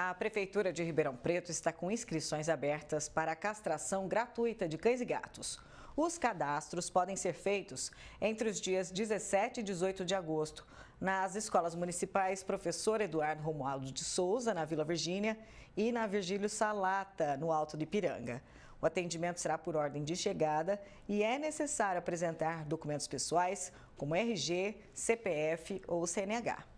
A Prefeitura de Ribeirão Preto está com inscrições abertas para a castração gratuita de cães e gatos. Os cadastros podem ser feitos entre os dias 17 e 18 de agosto nas escolas municipais Professor Eduardo Romualdo de Souza, na Vila Virgínia, e na Virgílio Salata, no Alto de Piranga. O atendimento será por ordem de chegada e é necessário apresentar documentos pessoais como RG, CPF ou CNH.